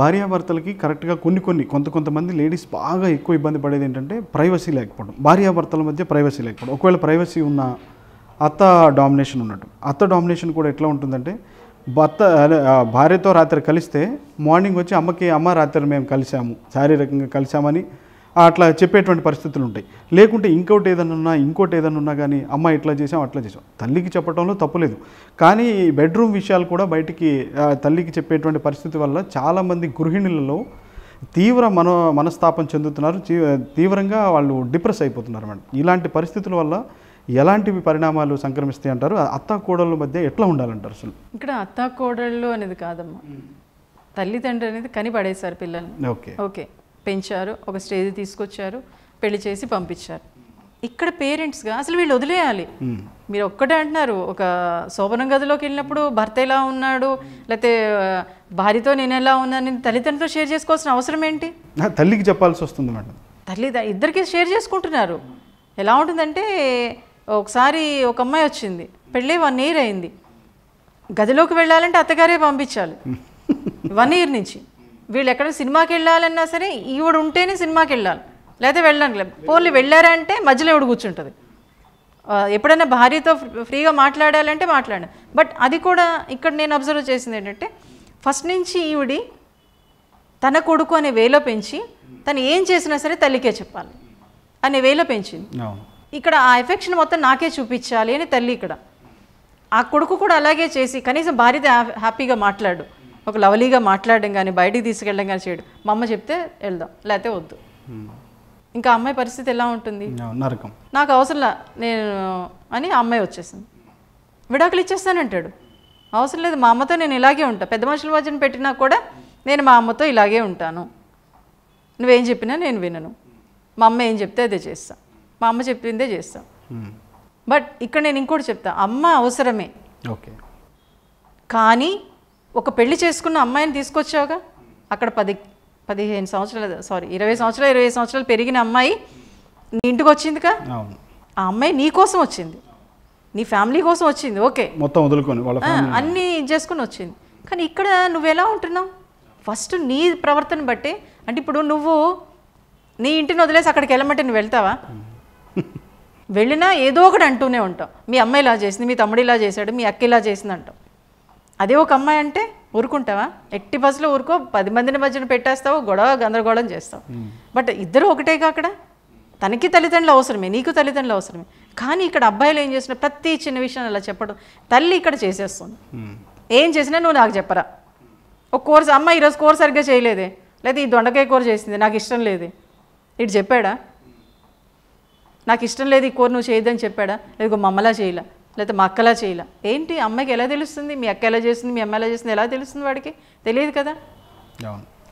భార్యాభర్తలకి కరెక్ట్గా కొన్ని కొన్ని కొంత కొంతమంది లేడీస్ బాగా ఎక్కువ ఇబ్బంది పడేది ఏంటంటే ప్రైవసీ లేకపోవడం భార్యాభర్తల మధ్య ప్రైవసీ లేకపోవడం ఒకవేళ ప్రైవసీ ఉన్న అత్త డామినేషన్ ఉన్నట్టు అత్త డామినేషన్ కూడా ఎట్లా ఉంటుందంటే భర్త భార్యతో రాత్రి కలిస్తే మార్నింగ్ వచ్చి అమ్మకి అమ్మ రాత్రి మేము కలిసాము శారీరకంగా కలిసామని అట్లా చెప్పేటువంటి పరిస్థితులు ఉంటాయి లేకుంటే ఇంకోటి ఏదైనా ఉన్నా ఇంకోటి ఏదైనా ఉన్నా కానీ అమ్మ ఇట్లా చేసాం అట్లా చేసాం తల్లికి చెప్పడంలో తప్పులేదు కానీ బెడ్రూమ్ విషయాలు కూడా బయటికి తల్లికి చెప్పేటువంటి పరిస్థితి వల్ల చాలామంది గృహిణులలో తీవ్ర మనో మనస్తాపం చెందుతున్నారు తీవ్రంగా వాళ్ళు డిప్రెస్ అయిపోతున్నారు మేడం ఇలాంటి పరిస్థితుల వల్ల ఎలాంటివి పరిణామాలు సంక్రమిస్తాయి అంటారు అత్తాకోడళ్ళ మధ్య ఎట్లా ఉండాలంటారు అసలు ఇక్కడ అత్తాకోడళ్ళు కోడళ్ళు అనేది కాదమ్మా తల్లిదండ్రులు అనేది కనిపడేశారు పిల్లల్ని ఓకే ఓకే పెంచారు ఒక స్టేజ్ తీసుకొచ్చారు పెళ్లి చేసి పంపించారు ఇక్కడ పేరెంట్స్గా అసలు వీళ్ళు వదిలేయాలి మీరు ఒక్కటే అంటున్నారు ఒక శోభనం గదిలోకి వెళ్ళినప్పుడు భర్త ఎలా ఉన్నాడు లేకపోతే భార్యతో నేను ఎలా ఉన్నాను తల్లిదండ్రులతో షేర్ చేసుకోవాల్సిన అవసరం ఏంటి తల్లికి చెప్పాల్సి వస్తుంది మేడం తల్లి ఇద్దరికి షేర్ చేసుకుంటున్నారు ఎలా ఉంటుందంటే ఒకసారి ఒక అమ్మాయి వచ్చింది పెళ్ళి వన్ ఇయర్ అయింది గదిలోకి వెళ్ళాలంటే అత్తగారే పంపించాలి వన్ ఇయర్ నుంచి వీళ్ళు ఎక్కడ సినిమాకి వెళ్ళాలన్నా సరే ఈవిడ ఉంటేనే సినిమాకి వెళ్ళాలి లేకపోతే వెళ్ళడానికి పోన్లు వెళ్ళారంటే మధ్యలో ఎవడు కూర్చుంటుంది ఎప్పుడైనా భార్యతో ఫ్రీగా మాట్లాడాలంటే మాట్లాడాను బట్ అది కూడా ఇక్కడ నేను అబ్జర్వ్ చేసింది ఏంటంటే ఫస్ట్ నుంచి ఈవిడి తన కొడుకు అనే వేలో పెంచి తను ఏం చేసినా సరే తల్లికే చెప్పాలి అనే వేలో పెంచింది ఇక్కడ ఆ ఎఫెక్షన్ మొత్తం నాకే చూపించాలి అని తల్లి ఇక్కడ ఆ కొడుకు కూడా అలాగే చేసి కనీసం భార్యతో హ్యాపీగా మాట్లాడు ఒక లవలీగా మాట్లాడడం కానీ బయటికి తీసుకెళ్ళడం కానీ చేయడం మా అమ్మ చెప్తే వెళ్దాం లేకపోతే వద్దు ఇంకా అమ్మాయి పరిస్థితి ఎలా ఉంటుంది నరకం నాకు అవసరంలా నేను అని అమ్మాయి వచ్చేసింది విడాకులు ఇచ్చేస్తానంటాడు అవసరం లేదు మా అమ్మతో నేను ఇలాగే ఉంటాను పెద్ద మనుషుల మధ్యన పెట్టినా కూడా నేను మా అమ్మతో ఇలాగే ఉంటాను నువ్వేం చెప్పినా నేను వినను మా అమ్మ ఏం చెప్తే అదే చేస్తాను మా అమ్మ చెప్పిందే చేస్తాం బట్ ఇక్కడ నేను ఇంకోటి చెప్తాను అమ్మ అవసరమే ఓకే కానీ ఒక పెళ్లి చేసుకున్న అమ్మాయిని తీసుకొచ్చావుగా అక్కడ పది పదిహేను సంవత్సరాలు సారీ ఇరవై సంవత్సరాలు ఇరవై సంవత్సరాలు పెరిగిన అమ్మాయి నీ ఇంటికి వచ్చిందిగా ఆ అమ్మాయి నీ కోసం వచ్చింది నీ ఫ్యామిలీ కోసం వచ్చింది ఓకే మొత్తం వదులుకొని అన్నీ చేసుకుని వచ్చింది కానీ ఇక్కడ నువ్వు ఎలా ఉంటున్నావు ఫస్ట్ నీ ప్రవర్తన బట్టి అంటే ఇప్పుడు నువ్వు నీ ఇంటిని వదిలేసి అక్కడికి వెళ్ళమంటే నువ్వు వెళ్తావా వెళ్ళినా ఏదో ఒకటి అంటూనే ఉంటావు మీ అమ్మాయిలా ఇలా చేసింది మీ తమ్ముడు ఇలా చేశాడు మీ అక్క ఇలా చేసింది అంటావు అదే ఒక అమ్మాయి అంటే ఊరుకుంటావా ఎట్టి బస్సులో ఊరుకో పది మందిని మధ్యన పెట్టేస్తావు గొడవ గందరగోళం చేస్తావు బట్ ఇద్దరు ఒకటే కాకడ తనకి తల్లిదండ్రులు అవసరమే నీకు తల్లిదండ్రులు అవసరమే కానీ ఇక్కడ అబ్బాయిలు ఏం చేసిన ప్రతి చిన్న విషయం అలా చెప్పడం తల్లి ఇక్కడ చేసేస్తుంది ఏం చేసినా నువ్వు నాకు చెప్పరా ఒక కోర్స్ అమ్మ ఈరోజు కోర్స్ సరిగ్గా చేయలేదే లేదా ఈ దొండకాయ కూర చేసింది నాకు ఇష్టం లేదు ఇటు చెప్పాడా నాకు ఇష్టం లేదు ఈ కూర నువ్వు చేయొద్దని చెప్పాడా లేదు మమ్మలా చేయలే లేకపోతే మా అక్కలా చేయలే ఏంటి అమ్మాయికి ఎలా తెలుస్తుంది మీ అక్క ఎలా చేస్తుంది మీ అమ్మ ఎలా చేస్తుంది ఎలా తెలుస్తుంది వాడికి తెలియదు కదా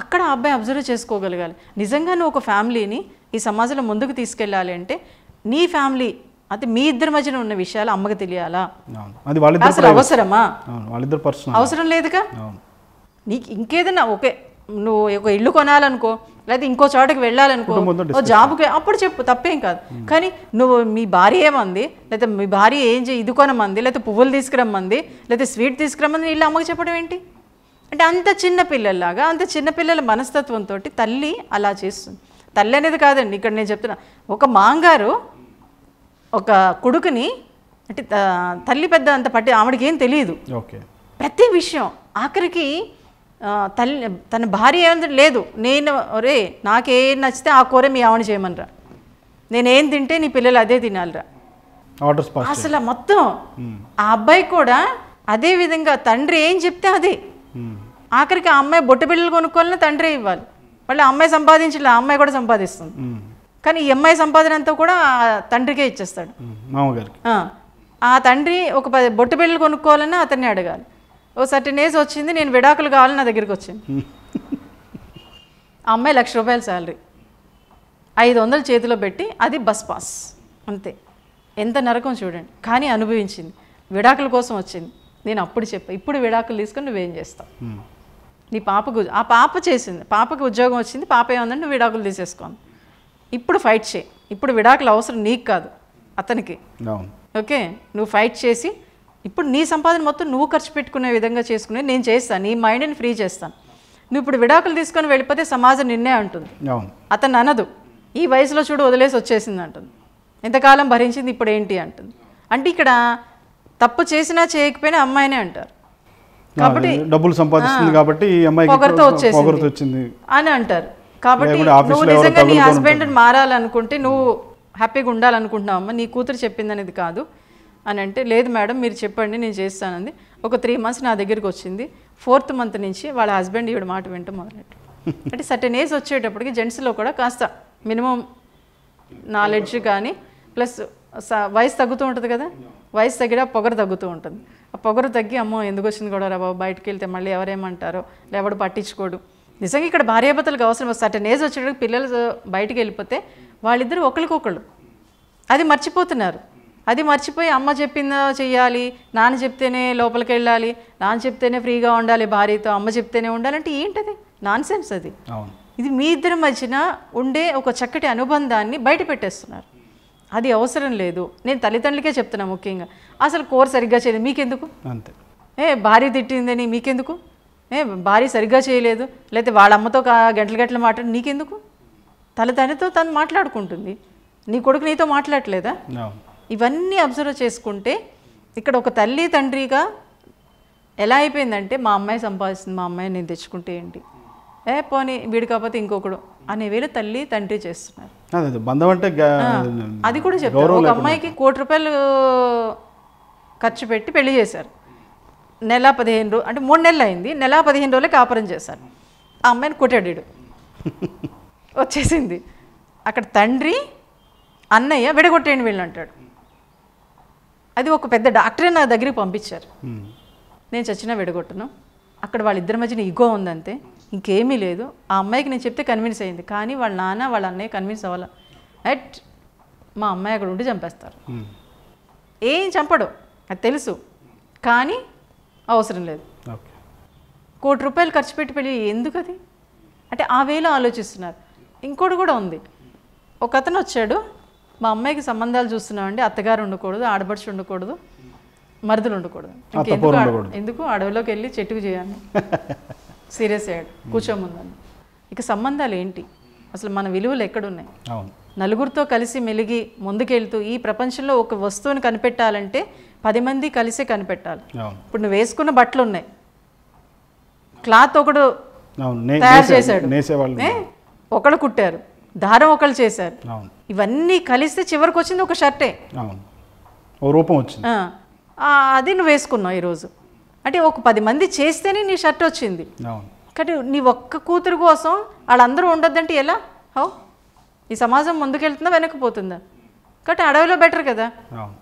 అక్కడ ఆ అబ్బాయి అబ్జర్వ్ చేసుకోగలగాలి నిజంగా నువ్వు ఒక ఫ్యామిలీని ఈ సమాజంలో ముందుకు తీసుకెళ్ళాలి అంటే నీ ఫ్యామిలీ అయితే మీ ఇద్దరి మధ్యన ఉన్న విషయాలు అమ్మకి తెలియాలా అసలు అవసరమా అవసరం లేదుగా నీకు ఇంకేదన్నా ఓకే నువ్వు ఒక ఇల్లు కొనాలనుకో లేదా ఇంకో చోటకి వెళ్ళాలనుకో జాబ్కి అప్పుడు చెప్పు తప్పేం కాదు కానీ నువ్వు మీ భార్య ఏమంది లేదా మీ భార్య ఏం చేయి ఇది కొనమంది లేదా పువ్వులు తీసుకురమ్మంది లేదా స్వీట్ తీసుకురమ్మంది ఇల్లు అమ్మకు చెప్పడం ఏంటి అంటే అంత చిన్న పిల్లల్లాగా అంత చిన్న పిల్లల మనస్తత్వంతో తల్లి అలా చేస్తుంది తల్లి అనేది కాదండి ఇక్కడ నేను చెప్తున్నా ఒక మాంగారు ఒక కొడుకుని అంటే తల్లి పెద్ద అంత పట్టి ఆవిడకి ఏం తెలియదు ప్రతి విషయం ఆఖరికి తల్లి తన భార్య ఏమంటే లేదు నేను ఒరే నాకేం నచ్చితే ఆ కూర మీ ఆవిడ చేయమనరా నేనేం తింటే నీ పిల్లలు అదే తినాలిరా అసలు మొత్తం hmm. ఆ అబ్బాయి కూడా అదే విధంగా తండ్రి ఏం చెప్తే అదే hmm. ఆఖరికి ఆ అమ్మాయి బొట్టు బిళ్ళలు కొనుక్కోవాలని తండ్రి ఇవ్వాలి మళ్ళీ అమ్మాయి సంపాదించలే ఆ అమ్మాయి కూడా సంపాదిస్తుంది hmm. కానీ ఈ అమ్మాయి సంపాదన అంతా కూడా తండ్రికే ఇచ్చేస్తాడు ఆ తండ్రి ఒక బొట్టు బిళ్ళలు కొనుక్కోవాలని అతన్ని అడగాలి ఓ సర్టెన్ ఏజ్ వచ్చింది నేను విడాకులు కావాలి నా దగ్గరికి వచ్చింది ఆ అమ్మాయి లక్ష రూపాయల శాలరీ ఐదు వందలు చేతిలో పెట్టి అది బస్ పాస్ అంతే ఎంత నరకం చూడండి కానీ అనుభవించింది విడాకుల కోసం వచ్చింది నేను అప్పుడు చెప్పా ఇప్పుడు విడాకులు తీసుకొని నువ్వేం చేస్తావు నీ పాపకు ఆ పాప చేసింది పాపకు ఉద్యోగం వచ్చింది పాప ఏమన్నా నువ్వు విడాకులు తీసేసుకోను ఇప్పుడు ఫైట్ చేయి ఇప్పుడు విడాకులు అవసరం నీకు కాదు అతనికి ఓకే నువ్వు ఫైట్ చేసి ఇప్పుడు నీ సంపాదన మొత్తం నువ్వు ఖర్చు పెట్టుకునే విధంగా చేసుకుని నేను చేస్తాను నీ మైండ్ని ఫ్రీ చేస్తాను నువ్వు ఇప్పుడు విడాకులు తీసుకొని వెళ్ళిపోతే సమాజం నిన్నే అంటుంది అతను అనదు ఈ వయసులో చూడు వదిలేసి వచ్చేసింది అంటుంది ఎంతకాలం భరించింది ఇప్పుడు ఏంటి అంటుంది అంటే ఇక్కడ తప్పు చేసినా చేయకపోయినా అమ్మాయినే అంటారు కాబట్టి డబ్బులు సంపాదిస్తుంది కాబట్టి పొగరతో అని అంటారు కాబట్టి నువ్వు నిజంగా నీ హస్బెండ్ మారాలనుకుంటే నువ్వు హ్యాపీగా ఉండాలనుకుంటున్నావు అమ్మ నీ కూతురు చెప్పింది అనేది కాదు అని అంటే లేదు మేడం మీరు చెప్పండి నేను చేస్తానంది ఒక త్రీ మంత్స్ నా దగ్గరికి వచ్చింది ఫోర్త్ మంత్ నుంచి వాళ్ళ హస్బెండ్ ఈవిడ మాట వింటూ మొదలెట్టు అంటే సర్టెన్ ఏజ్ వచ్చేటప్పటికి జెంట్స్లో కూడా కాస్త మినిమం నాలెడ్జ్ కానీ ప్లస్ వయసు తగ్గుతూ ఉంటుంది కదా వయసు తగ్గిన పొగరు తగ్గుతూ ఉంటుంది ఆ పొగరు తగ్గి అమ్మో ఎందుకు వచ్చింది కూడా రా బాబు బయటకు వెళ్తే మళ్ళీ ఎవరేమంటారో ఎవడు పట్టించుకోడు నిజంగా ఇక్కడ భార్యాభర్తలకు అవసరం సర్టన్ ఏజ్ వచ్చేటప్పుడు పిల్లలు బయటకు వెళ్ళిపోతే వాళ్ళిద్దరు ఒకరికొకళ్ళు అది మర్చిపోతున్నారు అది మర్చిపోయి అమ్మ చెప్పిందో చెయ్యాలి నాన్న చెప్తేనే లోపలికి వెళ్ళాలి నాన్న చెప్తేనే ఫ్రీగా ఉండాలి భార్యతో అమ్మ చెప్తేనే ఉండాలంటే ఏంటది నాన్ సెన్స్ అది ఇది మీ ఇద్దరి మధ్యన ఉండే ఒక చక్కటి అనుబంధాన్ని బయట పెట్టేస్తున్నారు అది అవసరం లేదు నేను తల్లిదండ్రులకే చెప్తున్నా ముఖ్యంగా అసలు కోర్ సరిగ్గా చేయలేదు మీకెందుకు అంతే ఏ భార్య తిట్టిందని మీకెందుకు ఏ భార్య సరిగ్గా చేయలేదు లేకపోతే వాళ్ళ అమ్మతో గంటలు గంటలు మాట్లాడి నీకెందుకు తల్లిదండ్రితో తను మాట్లాడుకుంటుంది నీ కొడుకు నీతో మాట్లాడలేదా ఇవన్నీ అబ్జర్వ్ చేసుకుంటే ఇక్కడ ఒక తల్లి తండ్రిగా ఎలా అయిపోయిందంటే మా అమ్మాయి సంపాదిస్తుంది మా అమ్మాయి నేను తెచ్చుకుంటే ఏంటి ఏ పోనీ వీడు కాకపోతే ఇంకొకడు అనే వేరే తల్లి తండ్రి చేస్తున్నారు అది కూడా చెప్తారు ఒక అమ్మాయికి కోటి రూపాయలు ఖర్చు పెట్టి పెళ్లి చేశారు నెల పదిహేను రోజు అంటే మూడు నెలలు అయింది నెల పదిహేను రోజులే కాపురం చేశారు ఆ అమ్మాయిని కొట్టాడు వచ్చేసింది అక్కడ తండ్రి అన్నయ్య విడగొట్టేయండి వీళ్ళు అంటాడు అది ఒక పెద్ద డాక్టరే నా దగ్గరికి పంపించారు నేను చచ్చినా విడగొట్టను అక్కడ వాళ్ళిద్దరి మధ్యన ఇగో ఉందంతే ఇంకేమీ లేదు ఆ అమ్మాయికి నేను చెప్తే కన్విన్స్ అయింది కానీ వాళ్ళ నాన్న వాళ్ళ అన్నయ్య కన్విన్స్ అవ్వాలి అట్ మా అమ్మాయి అక్కడ ఉండి చంపేస్తారు ఏం చంపడు అది తెలుసు కానీ అవసరం లేదు కోటి రూపాయలు ఖర్చు పెట్టి పెళ్ళి ఎందుకు అది అంటే ఆ వేలో ఆలోచిస్తున్నారు ఇంకోటి కూడా ఉంది ఒక అతను వచ్చాడు మా అమ్మాయికి సంబంధాలు చూస్తున్నామండి అత్తగారు ఉండకూడదు ఆడబడుచు ఉండకూడదు మరుదులు ఉండకూడదు ఎందుకు అడవిలోకి వెళ్ళి చెట్టుకు చేయాలి సీరియస్ అయ్యాడు కూర్చో ముందని ఇక సంబంధాలు ఏంటి అసలు మన విలువలు ఎక్కడున్నాయి నలుగురితో కలిసి మెలిగి ముందుకెళ్తూ ఈ ప్రపంచంలో ఒక వస్తువుని కనిపెట్టాలంటే పది మంది కలిసే కనిపెట్టాలి ఇప్పుడు నువ్వు వేసుకున్న బట్టలు ఉన్నాయి క్లాత్ ఒకడు తయారు చేశాడు ఒకడు కుట్టారు దారం ఒకళ్ళు చేశారు ఇవన్నీ కలిస్తే చివరికి వచ్చింది ఒక షర్టే రూపం వచ్చింది అది నువ్వు వేసుకున్నావు ఈరోజు అంటే ఒక పది మంది చేస్తేనే నీ షర్ట్ వచ్చింది కానీ నీ ఒక్క కూతురు కోసం వాళ్ళందరూ ఉండొద్దంటే ఎలా హౌ ఈ సమాజం ముందుకెళ్తుందా వెనకపోతుందా కాబట్టి అడవిలో బెటర్ కదా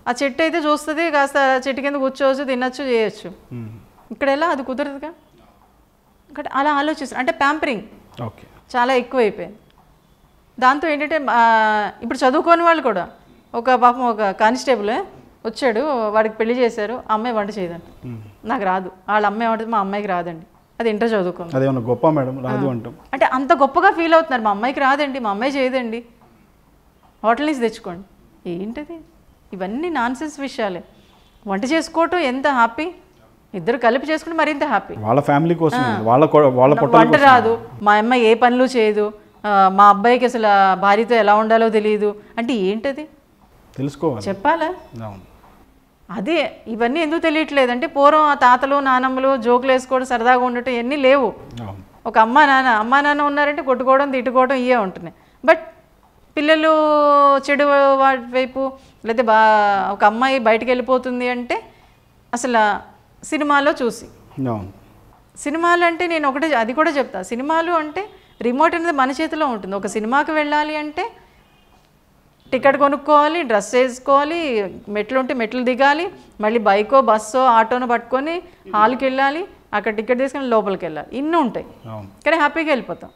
ఆ చెట్టు అయితే చూస్తుంది కాస్త చెట్టు కింద కూర్చోవచ్చు తినచ్చు చేయొచ్చు ఇక్కడ ఎలా అది కుదరదుగా అలా ఆలోచిస్తారు అంటే ప్యాంపరింగ్ చాలా ఎక్కువ అయిపోయింది దాంతో ఏంటంటే ఇప్పుడు చదువుకోని వాళ్ళు కూడా ఒక పాపం ఒక కానిస్టేబుల్ వచ్చాడు వాడికి పెళ్లి చేశారు అమ్మాయి వంట చేయదండి నాకు రాదు వాళ్ళ అమ్మాయి వంటది మా అమ్మాయికి రాదండి అది ఇంటర్ చదువుకోండి గొప్ప మేడం రాదు అంటాం అంటే అంత గొప్పగా ఫీల్ అవుతున్నారు మా అమ్మాయికి రాదండి మా అమ్మాయి చేయదండి హోటల్ నుంచి తెచ్చుకోండి ఏంటది ఇవన్నీ సెన్స్ విషయాలే వంట చేసుకోవటం ఎంత హ్యాపీ ఇద్దరు కలిపి చేసుకుంటే మరింత హ్యాపీ వాళ్ళ ఫ్యామిలీ కోసం వాళ్ళ వాళ్ళ వంట రాదు మా అమ్మాయి ఏ పనులు చేయదు మా అబ్బాయికి అసలు భార్యతో ఎలా ఉండాలో తెలియదు అంటే ఏంటది తెలుసుకోవాలి చెప్పాలా అదే ఇవన్నీ ఎందుకు తెలియట్లేదు అంటే పూర్వం ఆ తాతలు నానమ్మలు జోకులు వేసుకోవడం సరదాగా ఉండటం ఇవన్నీ లేవు ఒక అమ్మ నాన్న అమ్మ నాన్న ఉన్నారంటే కొట్టుకోవడం తిట్టుకోవడం ఇవే ఉంటున్నాయి బట్ పిల్లలు చెడు వాటి వైపు లేకపోతే బా ఒక అమ్మాయి బయటకు వెళ్ళిపోతుంది అంటే అసలు సినిమాలో చూసి సినిమాలు అంటే నేను ఒకటే అది కూడా చెప్తా సినిమాలు అంటే రిమోట్ అనేది మన చేతిలో ఉంటుంది ఒక సినిమాకి వెళ్ళాలి అంటే టికెట్ కొనుక్కోవాలి డ్రెస్ వేసుకోవాలి మెట్లు ఉంటే మెట్లు దిగాలి మళ్ళీ బైకో బస్సో ఆటోనో పట్టుకొని హాల్కి వెళ్ళాలి అక్కడ టికెట్ తీసుకుని లోపలికి వెళ్ళాలి ఇన్ని ఉంటాయి కానీ హ్యాపీగా వెళ్ళిపోతాం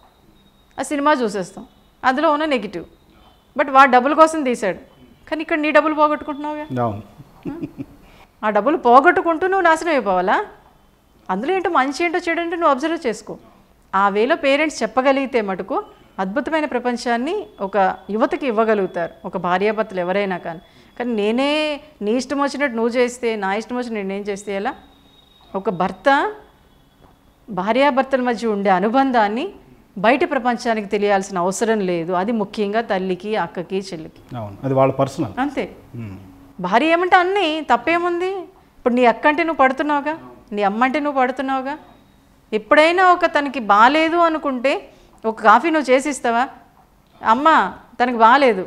ఆ సినిమా చూసేస్తాం అందులో ఉన్న నెగిటివ్ బట్ వాడు డబ్బుల కోసం తీశాడు కానీ ఇక్కడ నీ డబ్బులు పోగొట్టుకుంటున్నావుగా ఆ డబ్బులు పోగొట్టుకుంటూ నువ్వు నాశనం అయిపోవాలా అందులో ఏంటో మంచి ఏంటో చెడు ఏంటో నువ్వు అబ్జర్వ్ చేసుకో ఆ వేలో పేరెంట్స్ చెప్పగలిగితే మటుకు అద్భుతమైన ప్రపంచాన్ని ఒక యువతకి ఇవ్వగలుగుతారు ఒక భార్యాభర్తలు ఎవరైనా కానీ కానీ నేనే నీ ఇష్టం వచ్చినట్టు నువ్వు చేస్తే నా ఇష్టం వచ్చినట్టు నేనేం చేస్తే ఎలా ఒక భర్త భార్యాభర్తల మధ్య ఉండే అనుబంధాన్ని బయట ప్రపంచానికి తెలియాల్సిన అవసరం లేదు అది ముఖ్యంగా తల్లికి అక్కకి చెల్లికి అది వాళ్ళ పర్సనల్ అంతే భార్య ఏమంటే అన్నీ తప్పేముంది ఇప్పుడు నీ అక్క అంటే నువ్వు పడుతున్నావుగా నీ అమ్మ అంటే నువ్వు పడుతున్నావుగా ఎప్పుడైనా ఒక తనకి బాగాలేదు అనుకుంటే ఒక కాఫీ నువ్వు చేసిస్తావా అమ్మ తనకి బాగాలేదు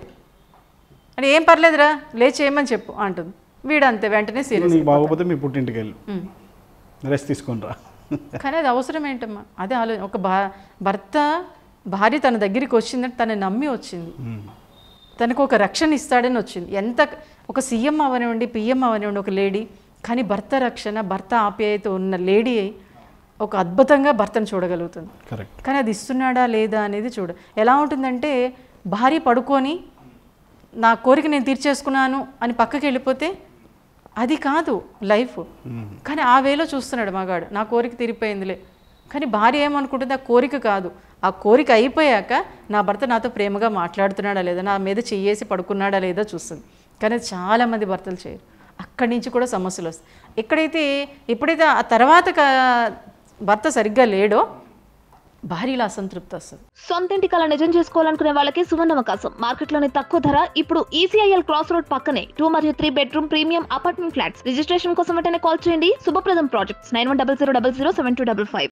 అని ఏం పర్లేదురా లేచి చేయమని చెప్పు అంటుంది వీడు అంతే వెంటనే సీరియస్ బాగోపోతే మీ పుట్టింటికి రెస్ట్ తీసుకుని రా కానీ అది అవసరం ఏంటమ్మా అదే ఆలోచన ఒక భర్త భార్య తన దగ్గరికి వచ్చిందని తన నమ్మి వచ్చింది తనకు ఒక రక్షణ ఇస్తాడని వచ్చింది ఎంత ఒక సీఎం అవనివ్వండి పిఎం అవనివ్వండి ఒక లేడీ కానీ భర్త రక్షణ భర్త ఆప్యాయత ఉన్న లేడీ ఒక అద్భుతంగా భర్తను చూడగలుగుతుంది కానీ అది ఇస్తున్నాడా లేదా అనేది చూడ ఎలా ఉంటుందంటే భార్య పడుకొని నా కోరిక నేను తీర్చేసుకున్నాను అని పక్కకి వెళ్ళిపోతే అది కాదు లైఫ్ కానీ ఆ వేలో చూస్తున్నాడు మగాడు నా కోరిక తీరిపోయిందిలే కానీ భార్య ఏమనుకుంటుంది ఆ కోరిక కాదు ఆ కోరిక అయిపోయాక నా భర్త నాతో ప్రేమగా మాట్లాడుతున్నాడా లేదా నా మీద చెయ్యేసి పడుకున్నాడా లేదా చూస్తుంది కానీ చాలామంది భర్తలు చేయరు అక్కడి నుంచి కూడా సమస్యలు వస్తాయి ఎక్కడైతే ఎప్పుడైతే ఆ తర్వాత భర్త సరిగ్గా లేడో భారీలో అసంతృప్తి వస్తుంది సొంతింటి కళ నిజం చేసుకోవాలనుకునే వాళ్ళకి సువర్ణ మార్కెట్ లోని తక్కువ ధర ఇప్పుడు ఈసీఐఎల్ క్రాస్ రోడ్ పక్కనే టూ మరియు three bedroom premium apartment flats registration కోసం వెంటనే కాల్ చేయండి Shubhapradam projects nine one double zero double zero seven two double five